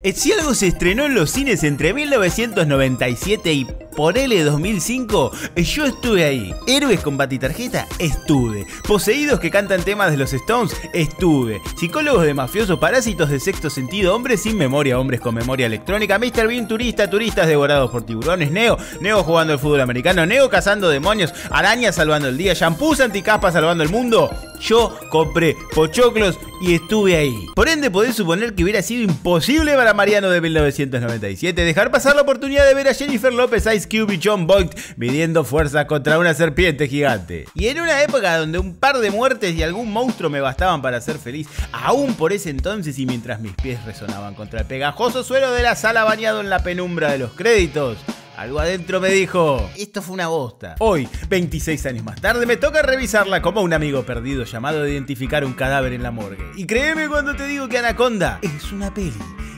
Eh, si algo se estrenó en los cines entre 1997 y por l 2005, yo estuve ahí. Héroes con batitarjeta, estuve. Poseídos que cantan temas de los Stones, estuve. Psicólogos de mafiosos, parásitos de sexto sentido, hombres sin memoria, hombres con memoria electrónica, Mr. Bean turista, turistas devorados por tiburones, Neo, Neo jugando al fútbol americano, Neo cazando demonios, araña salvando el día, shampoos anticaspa salvando el mundo. Yo compré pochoclos y estuve ahí. Por ende, podés suponer que hubiera sido imposible para Mariano de 1997 dejar pasar la oportunidad de ver a Jennifer López Ice Cube John Boyd midiendo fuerza contra una serpiente gigante. Y en una época donde un par de muertes y algún monstruo me bastaban para ser feliz, aún por ese entonces y mientras mis pies resonaban contra el pegajoso suelo de la sala bañado en la penumbra de los créditos, algo adentro me dijo, esto fue una bosta. Hoy, 26 años más tarde, me toca revisarla como un amigo perdido llamado a identificar un cadáver en la morgue. Y créeme cuando te digo que Anaconda es una peli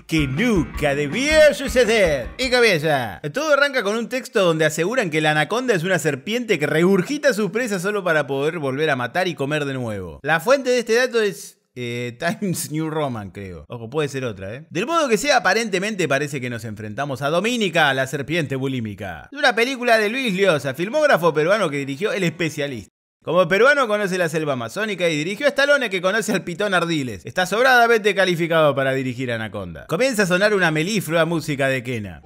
que nunca debía suceder. Y cabeza. Todo arranca con un texto donde aseguran que la anaconda es una serpiente que regurgita sus presas solo para poder volver a matar y comer de nuevo. La fuente de este dato es eh, Times New Roman, creo. Ojo, puede ser otra, ¿eh? Del modo que sea, aparentemente parece que nos enfrentamos a Dominica, la serpiente bulímica. Es una película de Luis Liosa, filmógrafo peruano que dirigió El Especialista. Como peruano conoce la selva amazónica y dirigió a Stallone que conoce al pitón Ardiles. Está sobradamente calificado para dirigir Anaconda. Comienza a sonar una meliflua música de Kena.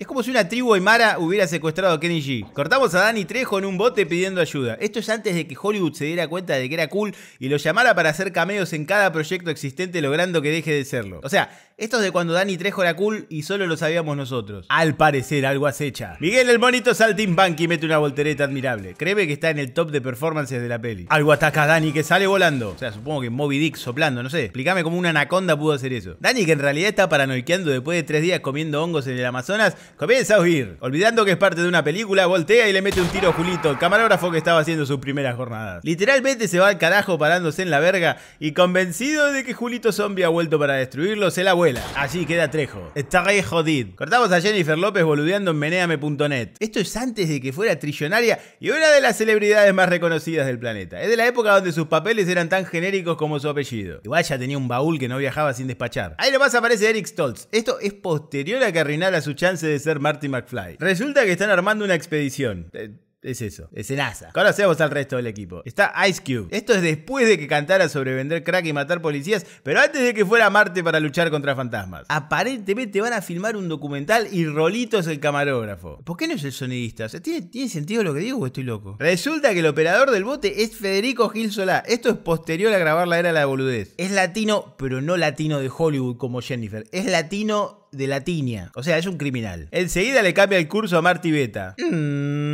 Es como si una tribu aymara hubiera secuestrado a Kenny G. Cortamos a Danny Trejo en un bote pidiendo ayuda. Esto es antes de que Hollywood se diera cuenta de que era cool y lo llamara para hacer cameos en cada proyecto existente logrando que deje de serlo. O sea, esto es de cuando Danny Trejo era cool y solo lo sabíamos nosotros. Al parecer, algo acecha. Miguel el monito y mete una voltereta admirable. Créeme que está en el top de performances de la peli. Algo ataca a Danny que sale volando. O sea, supongo que Moby Dick soplando, no sé. Explícame cómo una anaconda pudo hacer eso. Danny que en realidad está paranoiqueando después de tres días comiendo hongos en el Amazonas Comienza a huir. Olvidando que es parte de una película, voltea y le mete un tiro a Julito, camarógrafo que estaba haciendo sus primeras jornadas. Literalmente se va al carajo parándose en la verga y convencido de que Julito Zombie ha vuelto para destruirlo, se la vuela. Así queda Trejo. Está re jodido. Cortamos a Jennifer López boludeando en meneame.net. Esto es antes de que fuera trillonaria y una de las celebridades más reconocidas del planeta. Es de la época donde sus papeles eran tan genéricos como su apellido. Igual ya tenía un baúl que no viajaba sin despachar. Ahí lo nomás aparece Eric Stoltz. Esto es posterior a que arruinara su chance de ser Marty McFly. Resulta que están armando una expedición. Eh, es eso, es el asa. Conocemos al resto del equipo. Está Ice Cube. Esto es después de que cantara sobre vender crack y matar policías, pero antes de que fuera a Marte para luchar contra fantasmas. Aparentemente van a filmar un documental y Rolito es el camarógrafo. ¿Por qué no es el sonidista? ¿Tiene, sentido lo que digo o estoy loco? Resulta que el operador del bote es Federico Gil Solá. Esto es posterior a grabar la era de la boludez. Es latino, pero no latino de Hollywood como Jennifer. Es latino de Latinia. O sea, es un criminal. Enseguida le cambia el curso a Marti Beta. Mmm...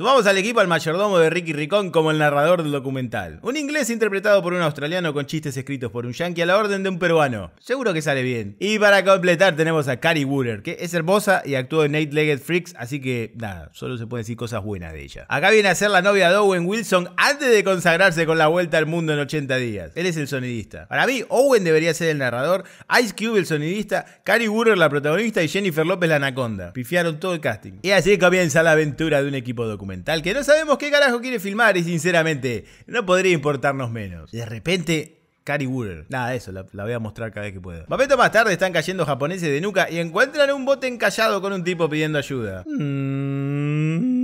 Sumamos al equipo al mayordomo de Ricky Ricón como el narrador del documental. Un inglés interpretado por un australiano con chistes escritos por un yankee a la orden de un peruano. Seguro que sale bien. Y para completar tenemos a Carrie Wooder, que es hermosa y actuó en Nate Legged Freaks, así que nada, solo se puede decir cosas buenas de ella. Acá viene a ser la novia de Owen Wilson antes de consagrarse con la vuelta al mundo en 80 días. Él es el sonidista. Para mí, Owen debería ser el narrador, Ice Cube el sonidista, Carrie Wooder la protagonista y Jennifer López la anaconda. Pifiaron todo el casting. Y así comienza la aventura de un equipo documental que no sabemos qué carajo quiere filmar y sinceramente no podría importarnos menos. De repente Cari Wooder. Nada, eso, la, voy a mostrar cada vez que pueda. Momentos más tarde están cayendo japoneses de nuca y encuentran un bote encallado con un tipo pidiendo ayuda. Mmm.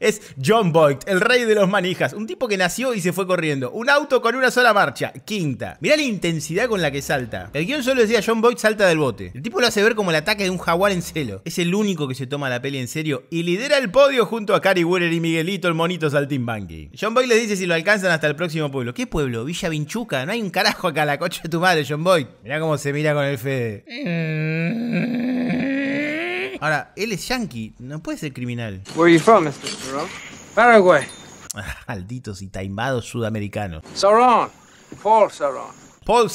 Es John Boyd, el rey de los manijas, un tipo que nació y se fue corriendo, un auto con una sola marcha, quinta. Mirá la intensidad con la que salta. El guión solo decía John Boyd salta del bote. El tipo lo hace ver como el ataque de un jaguar en celo. Es el único que se toma la peli en serio y lidera el podio junto a Cary Weller y Miguelito, el monito saltimbanqui. John Boyd les dice si lo alcanzan hasta el próximo pueblo. ¿Qué pueblo? Villa Vinchuca. No hay un carajo acá, la coche de tu madre, John Boyd. Mirá cómo se mira con el fe. Ahora, él es yankee, no puede ser criminal. Where are you from, Mr. Paraguay. malditos y taimados sudamericanos. Sauron, Paul Sauron. Paul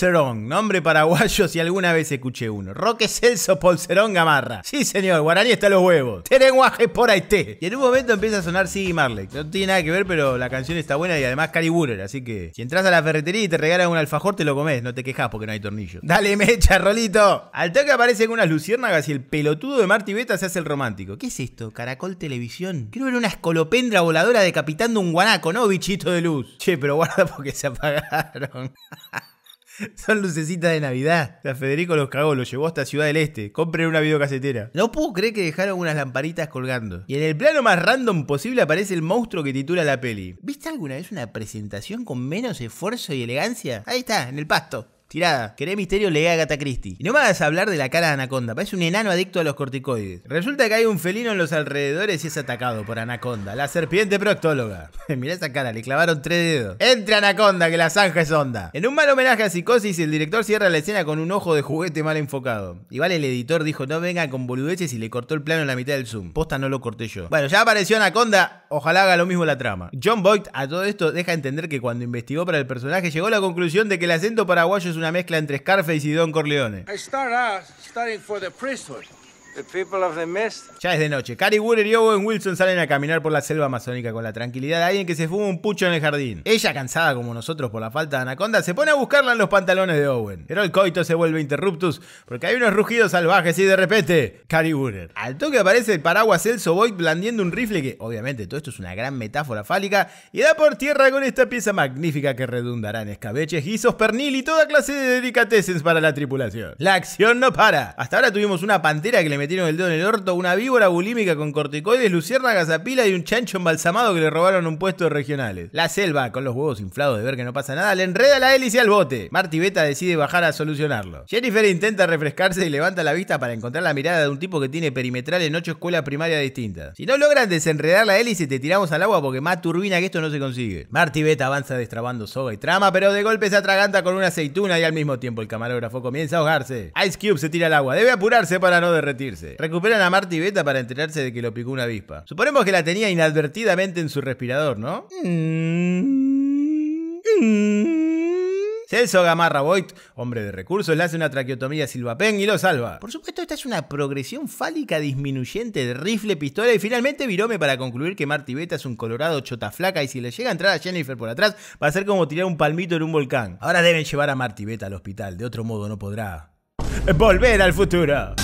nombre paraguayo si alguna vez escuché uno. Roque Celso Paul Gamarra. Sí, señor, Guaraní está los huevos. Terenguaje por ahí te. Y en un momento empieza a sonar Siggy Marley. No tiene nada que ver, pero la canción está buena y además Cari Así que si entras a la ferretería y te regalan un alfajor, te lo comes. No te quejas porque no hay tornillo. Dale mecha, Rolito. Al toque aparecen unas luciérnagas y el pelotudo de Marty Beta se hace el romántico. ¿Qué es esto? ¿Caracol Televisión? Quiero era una escolopendra voladora decapitando un guanaco, ¿no, bichito de luz? Che, pero guarda porque se apagaron. Son lucecitas de Navidad. La Federico los cagó, los llevó hasta Ciudad del Este. Compren una videocasetera. No puedo creer que dejaron unas lamparitas colgando. Y en el plano más random posible aparece el monstruo que titula la peli. ¿Viste alguna vez una presentación con menos esfuerzo y elegancia? Ahí está, en el pasto. Tirada, queré misterio le a Agatha Christie. Y no me hagas hablar de la cara de Anaconda, parece un enano adicto a los corticoides. Resulta que hay un felino en los alrededores y es atacado por Anaconda, la serpiente proctóloga. Mirá esa cara, le clavaron tres dedos. Entra Anaconda, que la zanja es onda. En un mal homenaje a Psicosis, el director cierra la escena con un ojo de juguete mal enfocado. Igual el editor dijo, no venga con boludeces y le cortó el plano en la mitad del zoom. Posta no lo corté yo. Bueno, ya apareció Anaconda, ojalá haga lo mismo la trama. John Boyd a todo esto deja entender que cuando investigó para el personaje llegó a la conclusión de que el acento paraguayo es un una mezcla entre Scarface y Don Corleone. I start out starting for the priesthood. Ya es de noche. Cary Wooder y Owen Wilson salen a caminar por la selva amazónica con la tranquilidad de alguien que se fuma un pucho en el jardín. Ella, cansada como nosotros por la falta de anaconda, se pone a buscarla en los pantalones de Owen. Pero el coito se vuelve interruptus porque hay unos rugidos salvajes y de repente, Cary Wooder. Al toque aparece el paraguas Elso Boyd blandiendo un rifle que, obviamente, todo esto es una gran metáfora fálica y da por tierra con esta pieza magnífica que redundará en escabeches, guisos, pernil y toda clase de delicatessen para la tripulación. La acción no para. Hasta ahora tuvimos una pantera que le metieron el dedo en el orto, una víbora bulímica con corticoides, luciérnagas a pila y un chancho embalsamado que le robaron un puesto de regionales. La selva, con los huevos inflados de ver que no pasa nada, le enreda la hélice al bote. Marty Beta decide bajar a solucionarlo. Jennifer intenta refrescarse y levanta la vista para encontrar la mirada de un tipo que tiene perimetral en ocho escuelas primarias distintas. Si no logran desenredar la hélice, te tiramos al agua porque más turbina que esto no se consigue. Marty Beta avanza destrabando soga y trama, pero de golpe se atraganta con una aceituna y al mismo tiempo el camarógrafo comienza a ahogarse. Ice Cube se tira al agua, debe apurarse para no derretir. Recuperan a Marty Beta para enterarse de que lo picó una avispa. Suponemos que la tenía inadvertidamente en su respirador, ¿no? Mm, mm. Celso Gamarra Boyd, hombre de recursos, le hace una traqueotomía a Silvapen y lo salva. Por supuesto, esta es una progresión fálica disminuyente de rifle, pistola y finalmente virome para concluir que Marty Beta es un colorado chota flaca y si le llega a entrar a Jennifer por atrás va a ser como tirar un palmito en un volcán. Ahora deben llevar a Marty Beta al hospital, de otro modo no podrá. ¡Volver al futuro!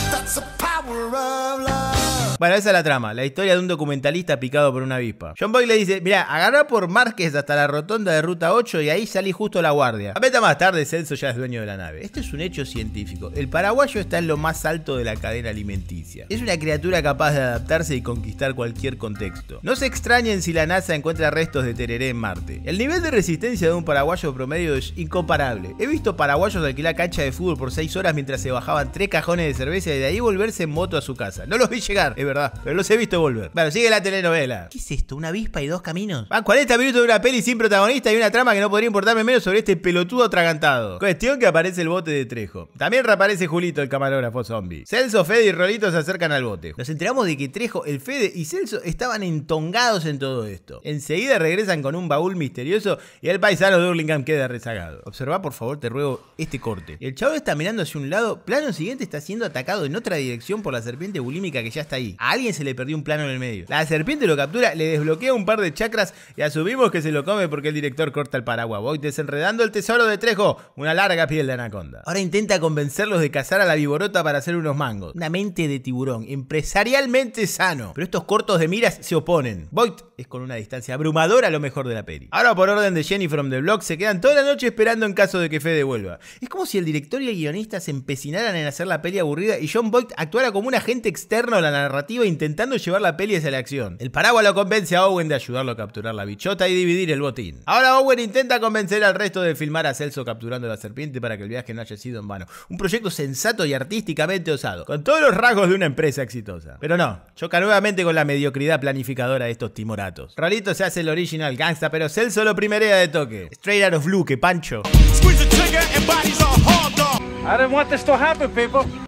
power of alive. Bueno, esa es la trama, la historia de un documentalista picado por una avispa. John Boy le dice, mira, agarra por Márquez hasta la rotonda de Ruta 8 y ahí salí justo la guardia. A meta más tarde, Celso ya es dueño de la nave. Esto es un hecho científico. El paraguayo está en lo más alto de la cadena alimenticia. Es una criatura capaz de adaptarse y conquistar cualquier contexto. No se extrañen si la NASA encuentra restos de tereré en Marte. El nivel de resistencia de un paraguayo promedio es incomparable. He visto paraguayos alquilar cancha de fútbol por 6 horas mientras se bajaban 3 cajones de cerveza y de ahí volverse en moto a su casa. No los vi llegar verdad. Pero los he visto volver. Bueno, sigue la telenovela. ¿Qué es esto? ¿Una avispa y dos caminos? Van 40 minutos de una peli sin protagonista y una trama que no podría importarme menos sobre este pelotudo tragantado. Cuestión que aparece el bote de Trejo. También reaparece Julito, el camarógrafo zombie. Celso, Fede y Rolito se acercan al bote. Nos enteramos de que Trejo, el Fede y Celso estaban entongados en todo esto. Enseguida regresan con un baúl misterioso y el paisano de Urlingham queda rezagado. Observa, por favor, te ruego, este corte. El chavo está mirando hacia un lado, plano siguiente está siendo atacado en otra dirección por la serpiente bulímica que ya está ahí. A alguien se le perdió un plano en el medio. La serpiente lo captura, le desbloquea un par de chakras y asumimos que se lo come porque el director corta el paraguas. Voy desenredando el tesoro de Trejo, una larga piel de anaconda. Ahora intenta convencerlos de cazar a la viborota para hacer unos mangos. Una mente de tiburón, empresarialmente sano. Pero estos cortos de miras se oponen. Boyd es con una distancia abrumadora lo mejor de la peli. Ahora, por orden de Jenny from the Block, se quedan toda la noche esperando en caso de que Fede devuelva. Es como si el director y el guionista se empecinaran en hacer la peli aburrida y John Boyd actuara como un agente externo a la narrativa intentando llevar la peli hacia la acción. El paraguas lo convence a Owen de ayudarlo a capturar la bichota y dividir el botín. Ahora Owen intenta convencer al resto de filmar a Celso capturando la serpiente para que el viaje no haya sido en vano. Un proyecto sensato y artísticamente osado, con todos los rasgos de una empresa exitosa. Pero no, choca nuevamente con la mediocridad planificadora de estos timoratos. Rarito se hace el original gangsta, pero Celso lo primerea de toque. Straight out of blue, que pancho.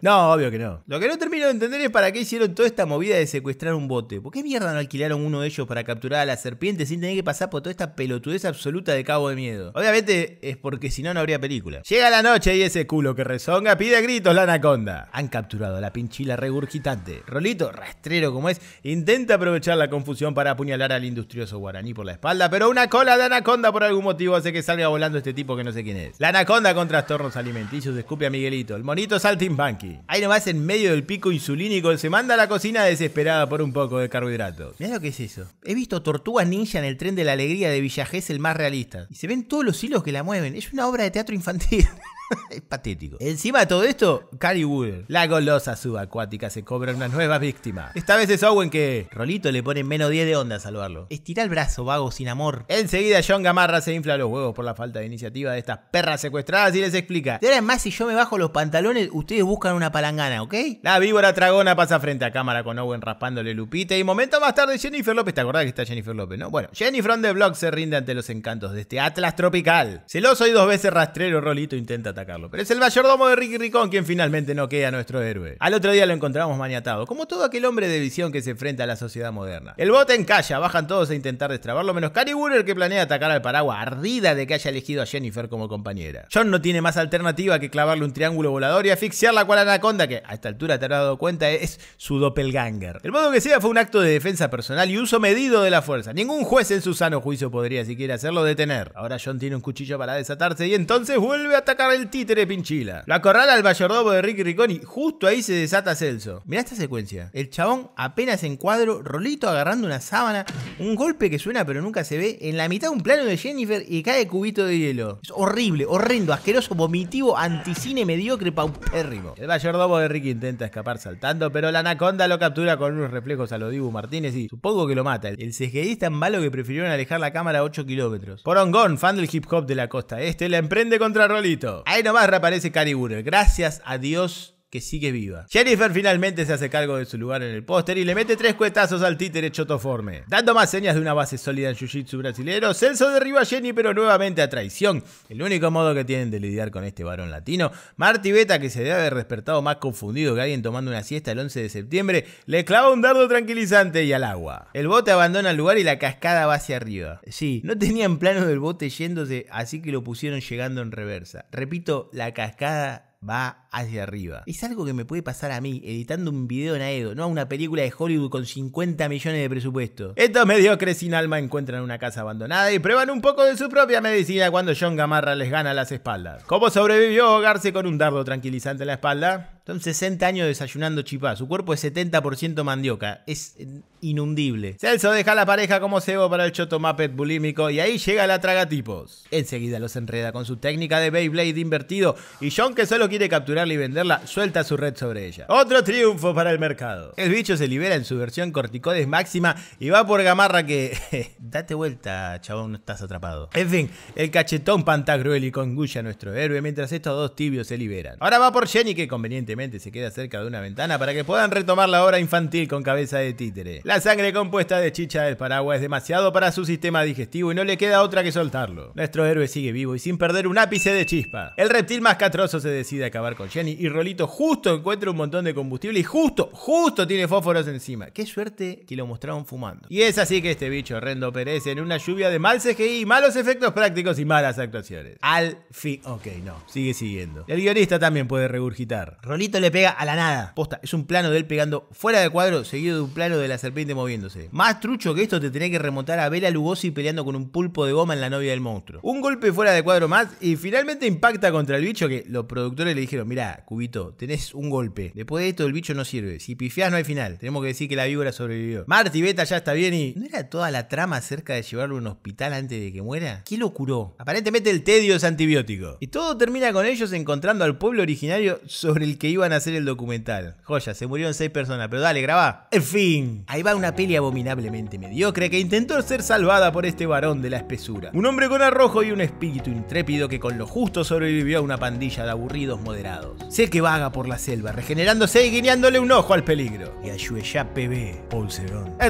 No, obvio que no. Lo que no termino de entender es para qué hicieron toda esta movida de secuestrar un bote. ¿Por qué mierda no alquilaron uno de ellos para capturar a la serpiente sin tener que pasar por toda esta pelotudez absoluta de cabo de miedo? Obviamente es porque si no, no habría película. Llega la noche y ese culo que rezonga pide a gritos la anaconda. Han capturado a la pinchila regurgitante. Rolito, rastrero como es, intenta aprovechar la confusión para apuñalar al industrioso guaraní por la espalda, pero una cola de anaconda por algún motivo hace que salga volando este tipo que no sé quién es. La anaconda con trastornos alimenticios escupe Miguelito. El monito saltimbanqui. Ahí nomás en medio del pico insulínico se manda a la cocina desesperada por un poco de carbohidratos. Mirá lo que es eso. He visto tortugas ninja en el tren de la alegría de Villa el más realista. Y se ven todos los hilos que la mueven. Es una obra de teatro infantil. es patético. Encima de todo esto, Carrie Wood, la golosa subacuática, se cobra una nueva víctima. Esta vez es Owen que... Rolito le pone menos 10 de onda a salvarlo. Estira el brazo, vago, sin amor. Enseguida John Gamarra se infla los huevos por la falta de iniciativa de estas perras secuestradas y les explica. De ahora más, si yo me bajo los pantalones, ustedes buscan una palangana, ¿ok? La víbora tragona pasa frente a cámara con Owen raspándole lupita y momento más tarde Jennifer López, ¿te acordás que está Jennifer López, no? Bueno, Jennifer on the Block se rinde ante los encantos de este Atlas tropical. Celoso y dos veces rastrero, Rolito intenta Carlos, Pero es el mayordomo de Ricky Ricón quien finalmente no queda nuestro héroe. Al otro día lo encontramos maniatado, como todo aquel hombre de visión que se enfrenta a la sociedad moderna. El bote encalla, bajan todos a intentar destrabarlo, menos Cary el que planea atacar al paraguas, ardida de que haya elegido a Jennifer como compañera. John no tiene más alternativa que clavarle un triángulo volador y asfixiarla cual anaconda, que a esta altura te habrás dado cuenta es su doppelganger. El modo que sea fue un acto de defensa personal y uso medido de la fuerza. Ningún juez en su sano juicio podría siquiera hacerlo detener. Ahora John tiene un cuchillo para desatarse y entonces vuelve a atacar el títere pinchila. Lo acorrala al mayordomo de Ricky Ricconi, Justo ahí se desata Celso. Mirá esta secuencia. El chabón apenas en cuadro, Rolito agarrando una sábana. Un golpe que suena pero nunca se ve. En la mitad un plano de Jennifer y cae cubito de hielo. Es horrible, horrendo, asqueroso, vomitivo, anticine, mediocre, paupérrimo. El mayordomo de Ricky intenta escapar saltando, pero la anaconda lo captura con unos reflejos a lo Dibu Martínez y supongo que lo mata. El CGI es tan malo que prefirieron alejar la cámara a 8 kilómetros. Porongón, fan del hip hop de la costa este, la emprende contra Rolito nomás reaparece Cari Gracias a Dios que sigue viva. Jennifer finalmente se hace cargo de su lugar en el póster y le mete tres cuetazos al títere chotoforme. Dando más señas de una base sólida en Jiu-Jitsu brasilero, Celso derriba a Jenny pero nuevamente a traición. El único modo que tienen de lidiar con este varón latino, Marty Beta, que se debe haber despertado más confundido que alguien tomando una siesta el 11 de septiembre, le clava un dardo tranquilizante y al agua. El bote abandona el lugar y la cascada va hacia arriba. Sí, no tenían plano del bote yéndose, así que lo pusieron llegando en reversa. Repito, la cascada va hacia arriba. Es algo que me puede pasar a mí editando un video en Aedo, no a una película de Hollywood con 50 millones de presupuesto. Estos mediocres sin alma encuentran una casa abandonada y prueban un poco de su propia medicina cuando John Gamarra les gana las espaldas. ¿Cómo sobrevivió ahogarse con un dardo tranquilizante en la espalda? Son 60 años desayunando chipá. Su cuerpo es 70% mandioca. Es inundible. Celso deja a la pareja como cebo para el choto Muppet bulímico y ahí llega la tragatipos. Enseguida los enreda con su técnica de Beyblade invertido y John, que solo quiere capturarla y venderla, suelta su red sobre ella. Otro triunfo para el mercado. El bicho se libera en su versión corticodes máxima y va por Gamarra que... Date vuelta, chabón, no estás atrapado. En fin, el cachetón Pantagruel y conguya a nuestro héroe mientras estos dos tibios se liberan. Ahora va por Jenny que conveniente se queda cerca de una ventana para que puedan retomar la obra infantil con cabeza de títere. La sangre compuesta de chicha del paraguas es demasiado para su sistema digestivo y no le queda otra que soltarlo. Nuestro héroe sigue vivo y sin perder un ápice de chispa. El reptil más catroso se decide a acabar con Jenny y Rolito justo encuentra un montón de combustible y justo, justo tiene fósforos encima. Qué suerte que lo mostraron fumando. Y es así que este bicho horrendo perece en una lluvia de mal CGI, malos efectos prácticos y malas actuaciones. Al fin, ok, no, sigue siguiendo. El guionista también puede regurgitar le pega a la nada. Posta, es un plano de él pegando fuera de cuadro, seguido de un plano de la serpiente moviéndose. Más trucho que esto te tenés que remontar a Bela Lugosi peleando con un pulpo de goma en la novia del monstruo. Un golpe fuera de cuadro más y finalmente impacta contra el bicho que los productores le dijeron, mirá, Cubito, tenés un golpe. Después de esto el bicho no sirve. Si pifias no hay final. Tenemos que decir que la víbora sobrevivió. Marty Beta ya está bien y... ¿No era toda la trama acerca de llevarlo a un hospital antes de que muera? ¿Qué lo curó? Aparentemente el tedio es antibiótico. Y todo termina con ellos encontrando al pueblo originario sobre el que iban a hacer el documental. Joya, se murió en seis personas, pero dale, graba. En fin, ahí va una peli abominablemente mediocre que intentó ser salvada por este varón de la espesura. Un hombre con arrojo y un espíritu intrépido que con lo justo sobrevivió a una pandilla de aburridos moderados. Sé que vaga por la selva, regenerándose y guiñándole un ojo al peligro. Y a Yueya PB, Paul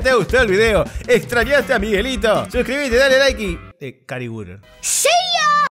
¿Te gustó el video? ¿Extrañaste a Miguelito? Suscríbete, dale like y... Eh, ¡Sí!